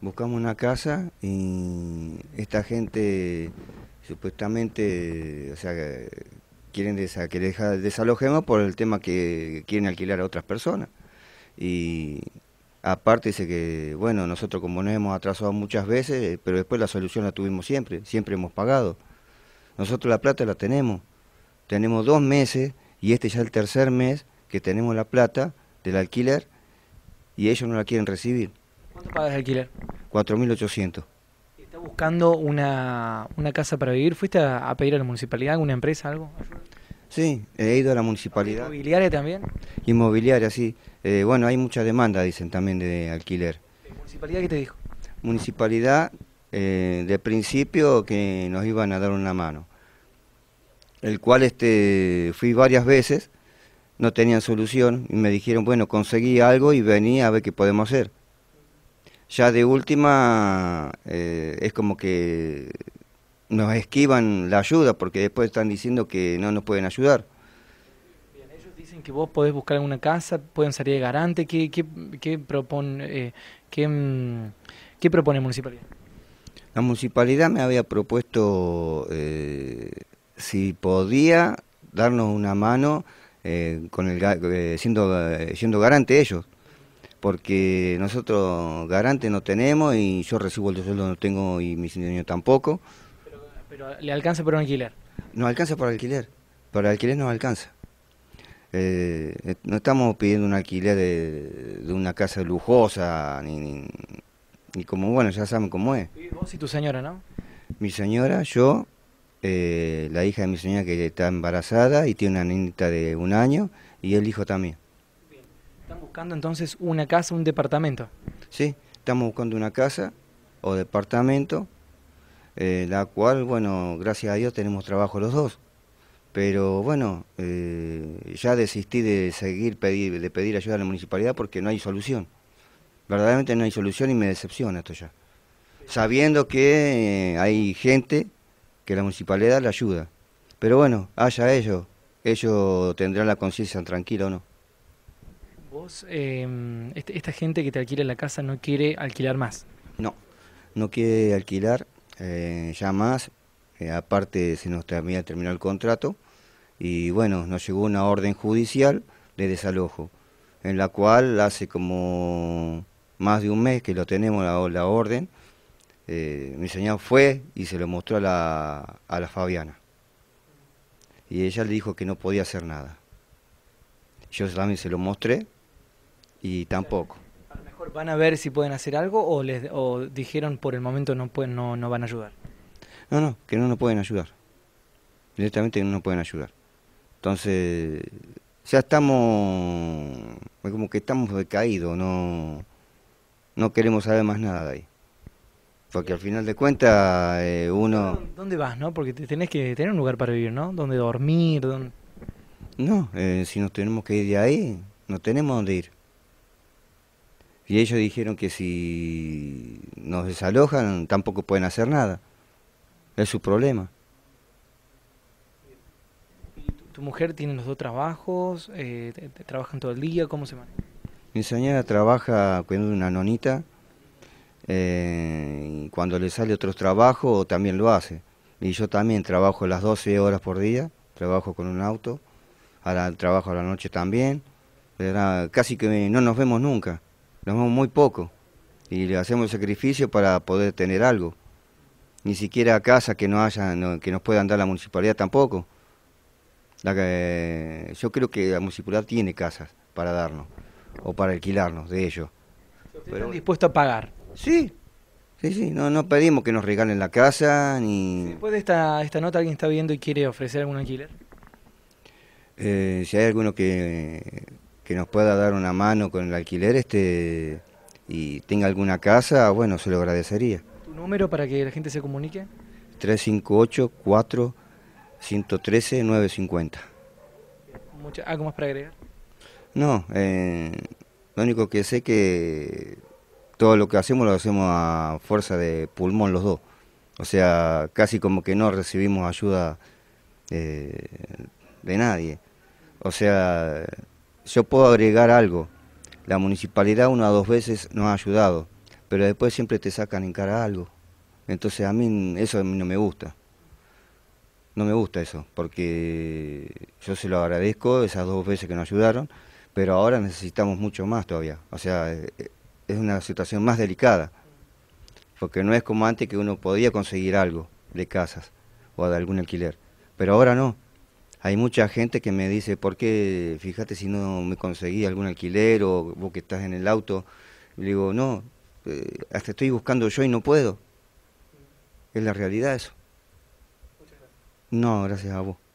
buscamos una casa y esta gente supuestamente, o sea, quieren que desalojemos por el tema que quieren alquilar a otras personas. Y aparte dice que, bueno, nosotros como nos hemos atrasado muchas veces, pero después la solución la tuvimos siempre, siempre hemos pagado. Nosotros la plata la tenemos. Tenemos dos meses y este ya es el tercer mes que tenemos la plata del alquiler y ellos no la quieren recibir. ¿Cuánto pagas de alquiler? 4.800. ¿Estás buscando una, casa para vivir? ¿Fuiste a, pedir a la municipalidad, alguna empresa, algo? Sí, he ido a la municipalidad. ¿Inmobiliaria también? Inmobiliaria, sí. Eh, bueno, hay mucha demanda, dicen también, de alquiler. municipalidad qué te dijo? Municipalidad, eh, de principio, que nos iban a dar una mano. El cual este, fui varias veces, no tenían solución, y me dijeron, bueno, conseguí algo y vení a ver qué podemos hacer ya de última eh, es como que nos esquivan la ayuda porque después están diciendo que no nos pueden ayudar. Bien, ellos dicen que vos podés buscar una casa, pueden salir de garante. ¿Qué, qué, eh, mm, propone, eh, propone municipalidad? La municipalidad me había propuesto eh, si podía darnos una mano con el, siendo, siendo garante ellos porque nosotros garante no tenemos y yo recibo el sueldo no tengo y mis niños tampoco. Pero, le alcanza por un alquiler. No alcanza por alquiler, para alquiler no alcanza. Eh, no estamos pidiendo un alquiler de, una casa lujosa, ni, como, bueno, ya saben cómo es. ¿Y vos y tu señora, no? Mi señora, yo, eh, la hija de mi señora que está embarazada y tiene una niñita de un año, y el hijo también. ¿Están buscando entonces una casa, un departamento? Sí, estamos buscando una casa o departamento, eh, la cual, bueno, gracias a Dios tenemos trabajo los dos. Pero bueno, eh, ya desistí de seguir pedir, de pedir ayuda a la municipalidad porque no hay solución. Verdaderamente no hay solución y me decepciona esto ya. Sabiendo que eh, hay gente que la municipalidad la ayuda. Pero bueno, haya ellos. Ellos tendrán la conciencia tranquila o no. Em, este, esta gente que te alquila la casa no quiere alquilar más. No, no quiere alquilar eh, ya más. Eh, aparte se nos terminó el contrato y bueno, nos llegó una orden judicial de desalojo, en la cual hace como más de un mes que lo tenemos la, orden. Eh, mi señor fue y se lo mostró a la Fabiana. Y ella le dijo que no podía hacer nada. Yo también se lo mostré y tampoco. A lo mejor van a ver si pueden hacer algo o les o dijeron por el momento no pueden, no, no van a ayudar. No, no, que no nos pueden ayudar. Directamente no nos pueden ayudar. Entonces, ya estamos, como que estamos decaídos, no, no queremos saber más nada de ahí. Porque al final de cuentas eh, uno... ¿Dónde vas, no? Porque tenés que tener un lugar para vivir, ¿no? dónde dormir, No, eh, si nos tenemos que ir de ahí, no tenemos dónde ir. Y ellos dijeron que si nos desalojan tampoco pueden hacer nada. Es su problema. ¿Tu mujer tiene los dos trabajos? Eh, ¿Trabajan todo el día? ¿Cómo se maneja? Mi señora trabaja cuidando una nonita. Eh, cuando le sale otro trabajo también lo hace. Y yo también trabajo las 12 horas por día. Trabajo con un auto. Ahora trabajo a la noche también. casi que no nos vemos nunca vemos muy poco y le hacemos el sacrificio para poder tener algo. Ni siquiera casa que no haya, que nos puedan dar la municipalidad tampoco. yo creo que la municipalidad tiene casas para darnos o para alquilarnos de ellos. ¿Están dispuestos a pagar? Sí, sí, sí. No, no pedimos que nos regalen la casa ni. Después de esta, nota, alguien está viendo y quiere ofrecer algún alquiler. Eh, si hay alguno que que nos pueda dar una mano con el alquiler este y tenga alguna casa, bueno, se lo agradecería. ¿Tu número para que la gente se comunique? 358 4 ¿Algo más para agregar? No, eh, lo único que sé que todo lo que hacemos lo hacemos a fuerza de pulmón los dos. O sea, casi como que no recibimos ayuda eh, de nadie. O sea, yo puedo agregar algo. La municipalidad una o dos veces nos ha ayudado, pero después siempre te sacan en cara algo. Entonces a mí eso no me gusta. No me gusta eso, porque yo se lo agradezco esas dos veces que nos ayudaron, pero ahora necesitamos mucho más todavía. O sea, eh, es una situación más delicada, porque no es como antes que uno podía conseguir algo de casas o de algún alquiler, pero ahora no. Hay mucha gente que me dice, ¿por qué? Fíjate si no me conseguí algún alquiler o vos que estás en el auto. Le digo, no, eh, hasta estoy buscando yo y no puedo. Es la realidad eso. No, gracias a vos.